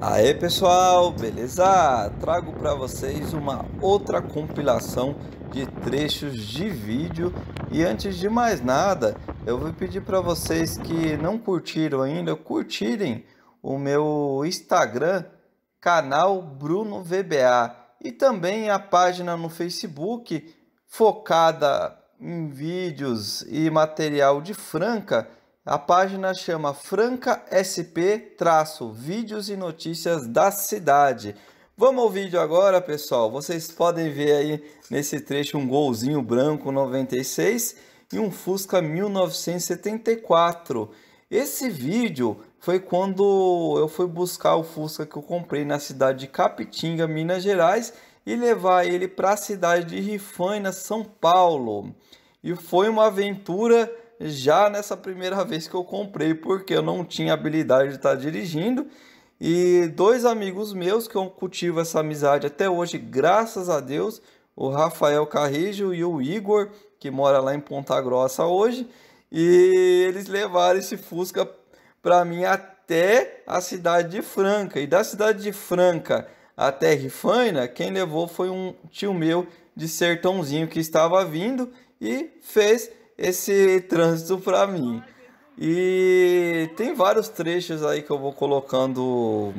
Aê pessoal, beleza? Trago para vocês uma outra compilação de trechos de vídeo e antes de mais nada, eu vou pedir para vocês que não curtiram ainda, curtirem o meu Instagram, canal Bruno VBA e também a página no Facebook focada em vídeos e material de Franca a página chama Franca SP traço vídeos e notícias da cidade. Vamos ao vídeo agora, pessoal. Vocês podem ver aí nesse trecho um golzinho branco 96 e um Fusca 1974. Esse vídeo foi quando eu fui buscar o Fusca que eu comprei na cidade de Capitinga, Minas Gerais, e levar ele para a cidade de Rifaina, São Paulo. E foi uma aventura já nessa primeira vez que eu comprei, porque eu não tinha habilidade de estar dirigindo. E dois amigos meus que eu cultivo essa amizade até hoje, graças a Deus, o Rafael Carrijo e o Igor, que mora lá em Ponta Grossa hoje, e eles levaram esse Fusca para mim até a cidade de Franca. E da cidade de Franca até Rifaina, quem levou foi um tio meu de Sertãozinho que estava vindo e fez esse trânsito para mim. E tem vários trechos aí que eu vou colocando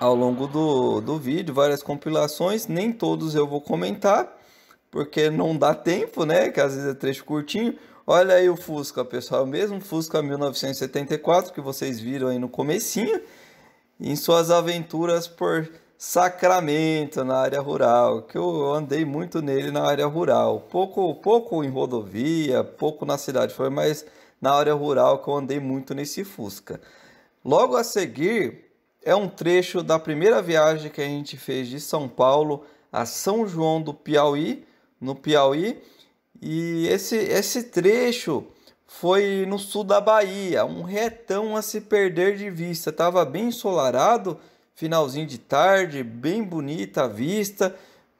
ao longo do, do vídeo, várias compilações, nem todos eu vou comentar, porque não dá tempo, né? Que às vezes é trecho curtinho. Olha aí o Fusca, pessoal, mesmo Fusca 1974 que vocês viram aí no comecinho, em suas aventuras por Sacramento na área rural, que eu andei muito nele na área rural, pouco pouco em rodovia, pouco na cidade, foi mais na área rural que eu andei muito nesse Fusca. Logo a seguir é um trecho da primeira viagem que a gente fez de São Paulo a São João do Piauí, no Piauí, e esse esse trecho foi no sul da Bahia, um retão a se perder de vista, estava bem ensolarado finalzinho de tarde, bem bonita a vista.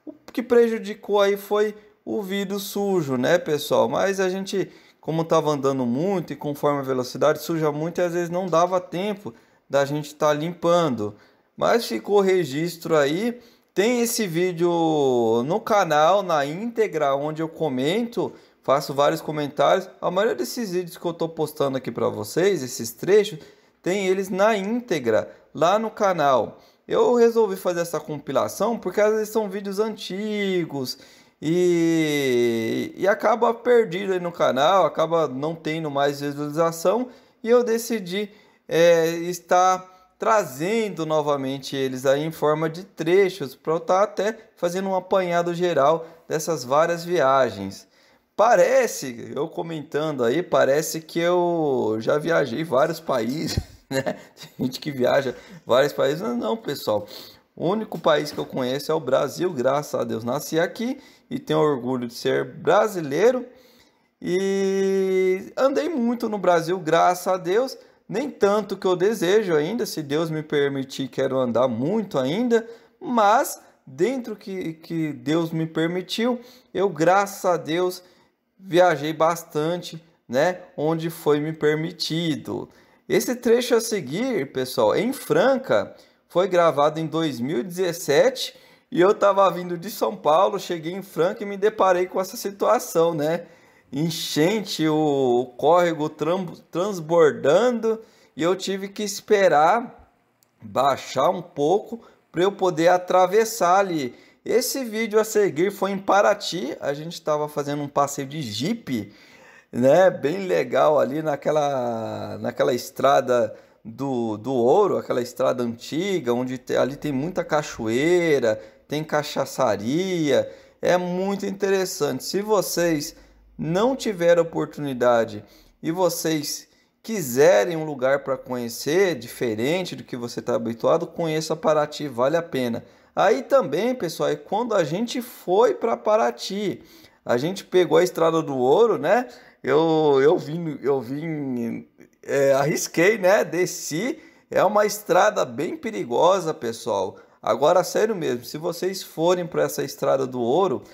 O que prejudicou aí foi o vidro sujo, né, pessoal? Mas a gente, como estava andando muito e conforme a velocidade suja muito, às vezes não dava tempo da gente estar tá limpando. Mas ficou registro aí. Tem esse vídeo no canal, na íntegra, onde eu comento, faço vários comentários. A maioria desses vídeos que eu estou postando aqui para vocês, esses trechos, tem eles na íntegra lá no canal. Eu resolvi fazer essa compilação porque às vezes são vídeos antigos e, e acaba perdido aí no canal, acaba não tendo mais visualização e eu decidi é, estar trazendo novamente eles aí em forma de trechos para estar tá até fazendo um apanhado geral dessas várias viagens. Parece, eu comentando aí, parece que eu já viajei vários países. né? Tem gente que viaja vários países. Não, não, pessoal. O único país que eu conheço é o Brasil, graças a Deus. Nasci aqui e tenho orgulho de ser brasileiro. E andei muito no Brasil, graças a Deus. Nem tanto que eu desejo ainda, se Deus me permitir, quero andar muito ainda. Mas dentro que, que Deus me permitiu, eu, graças a Deus, viajei bastante, né? Onde foi me permitido. Esse trecho a seguir, pessoal, em Franca, foi gravado em 2017 e eu estava vindo de São Paulo, cheguei em Franca e me deparei com essa situação, né? Enchente, o, o córrego transbordando e eu tive que esperar baixar um pouco para eu poder atravessar ali. Esse vídeo a seguir foi em Paraty, a gente estava fazendo um passeio de jipe né? Bem legal ali naquela, naquela estrada do, do ouro, aquela estrada antiga, onde te, ali tem muita cachoeira, tem cachaçaria. É muito interessante. Se vocês não tiverem oportunidade e vocês quiserem um lugar para conhecer, diferente do que você está habituado, conheça Paraty, vale a pena. Aí também, pessoal, é quando a gente foi para Paraty, a gente pegou a Estrada do Ouro, né? eu, eu vim, eu vim é, arrisquei, né? Desci. É uma estrada bem perigosa, pessoal. Agora, sério mesmo, se vocês forem para essa estrada do ouro,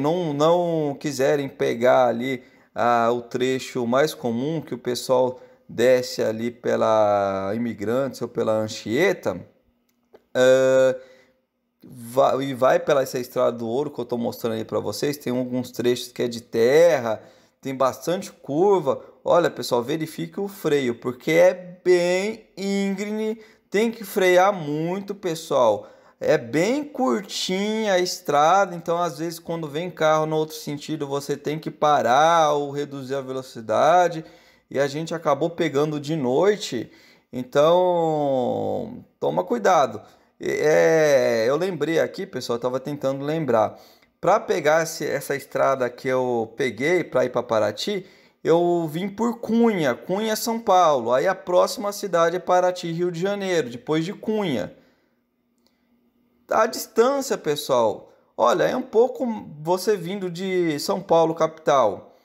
não, não quiserem pegar ali ah, o trecho mais comum que o pessoal desce ali pela Imigrantes ou pela Anchieta, ah, vai, e vai pela essa estrada do ouro que eu estou mostrando aí para vocês, tem alguns trechos que é de terra, tem bastante curva, olha pessoal, verifique o freio, porque é bem íngreme, tem que frear muito pessoal. É bem curtinha a estrada, então às vezes quando vem carro no outro sentido você tem que parar ou reduzir a velocidade. E a gente acabou pegando de noite, então toma cuidado. É, eu lembrei aqui, pessoal, estava tentando lembrar para pegar essa estrada que eu peguei para ir para Paraty, eu vim por Cunha, Cunha São Paulo. Aí a próxima cidade é Paraty, Rio de Janeiro, depois de Cunha. A distância, pessoal, olha, é um pouco você vindo de São Paulo capital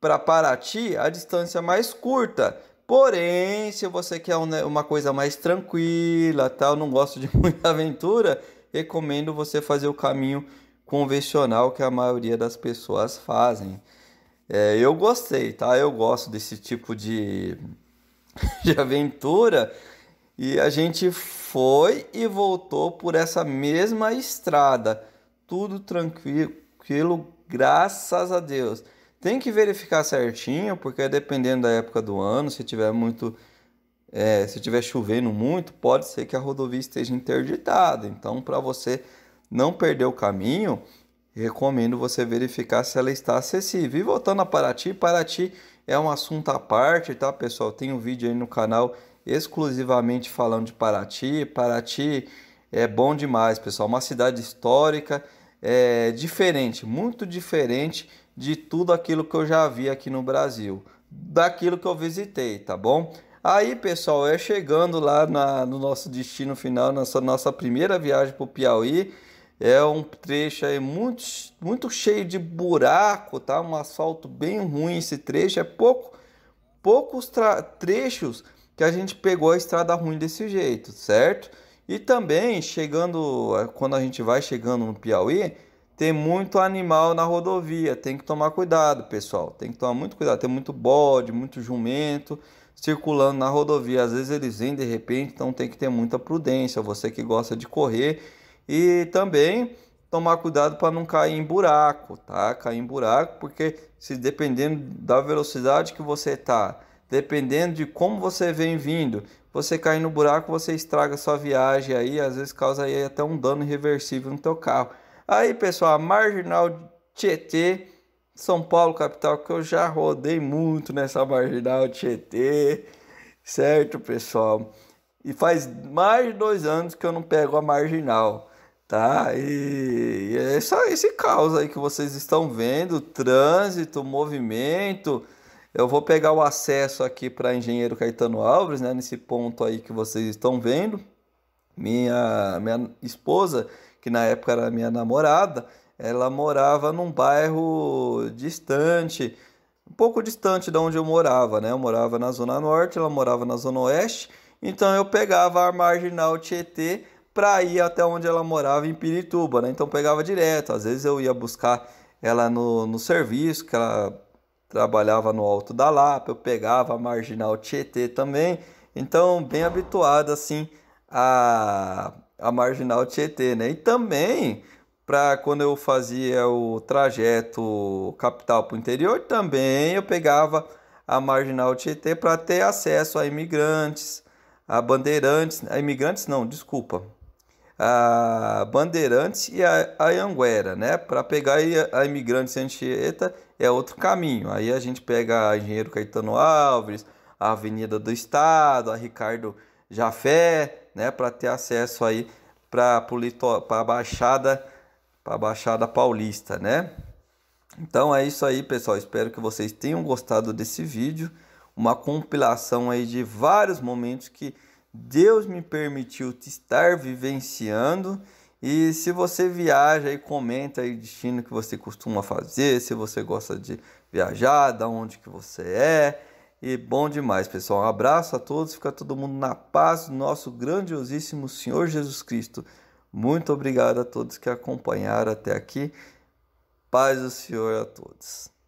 para Paraty, a distância é mais curta. Porém, se você quer uma coisa mais tranquila, tal, não gosto de muita aventura, recomendo você fazer o caminho convencional que a maioria das pessoas fazem. É, eu gostei, tá? Eu gosto desse tipo de, de aventura e a gente foi e voltou por essa mesma estrada, tudo tranquilo, graças a Deus. Tem que verificar certinho, porque dependendo da época do ano, se tiver muito é, se tiver chovendo muito, pode ser que a rodovia esteja interditada. Então, para você não perder o caminho, recomendo você verificar se ela está acessível. E voltando a Paraty, Paraty é um assunto à parte, tá, pessoal? Tem um vídeo aí no canal exclusivamente falando de Paraty. Paraty é bom demais, pessoal. Uma cidade histórica, é diferente, muito diferente de tudo aquilo que eu já vi aqui no Brasil, daquilo que eu visitei, tá bom? Aí, pessoal, é chegando lá na, no nosso destino final, nessa nossa, nossa primeira viagem para o Piauí. É um trecho aí muito, muito cheio de buraco, tá? Um asfalto bem ruim esse trecho. É pouco, poucos trechos que a gente pegou a estrada ruim desse jeito, certo? E também chegando, eh, quando a gente vai chegando no Piauí, tem muito animal na rodovia, tem que tomar cuidado, pessoal. Tem que tomar muito cuidado, tem muito bode, muito jumento circulando na rodovia. Às vezes eles vêm de repente, então tem que ter muita prudência. Você que gosta de correr e também tomar cuidado para não cair em buraco, tá? Cair em buraco, porque se dependendo da velocidade que você tá, dependendo de como você vem vindo, você cair no buraco, você estraga sua viagem aí, às vezes causa aí até um dano irreversível no teu carro. Aí, pessoal, a marginal Tietê, São Paulo capital, que eu já rodei muito nessa marginal Tietê, certo, pessoal? E faz mais de dois anos que eu não pego a marginal. Tá, e, e é só esse caos aí que vocês estão vendo, trânsito, movimento. Eu vou pegar o acesso aqui para Engenheiro Caetano Alves, né, nesse ponto aí que vocês estão vendo. Minha, minha esposa, que na época era minha namorada, ela morava num bairro distante, um pouco distante de onde eu morava, né? Eu morava na Zona Norte, ela morava na Zona Oeste, então eu pegava a marginal Tietê para ir até onde ela morava em Pirituba, né? Então pegava direto. Às vezes eu ia buscar ela no, no serviço, que ela trabalhava no Alto da Lapa, eu pegava a Marginal Tietê também. Então, bem habituado assim a, a Marginal Tietê, né? E também para quando eu fazia o trajeto capital para o interior, também eu pegava a Marginal Tietê para ter acesso a imigrantes, a bandeirantes, a imigrantes não, desculpa, a Bandeirantes e a Anguera, né? Para pegar a Imigrantes Anchieta é outro caminho. Aí a gente pega a Engenheiro Caetano Alves, a Avenida do Estado, a Ricardo Jafé, né? Para ter acesso aí para a Baixada, Baixada Paulista, né? Então é isso aí, pessoal. Espero que vocês tenham gostado desse vídeo. Uma compilação aí de vários momentos que Deus me permitiu te estar vivenciando. E se você viaja e comenta aí o destino que você costuma fazer, se você gosta de viajar, da onde que você é. E bom demais, pessoal. Um abraço a todos. Fica todo mundo na paz do nosso grandiosíssimo Senhor Jesus Cristo. Muito obrigado a todos que acompanharam até aqui. Paz do Senhor a todos.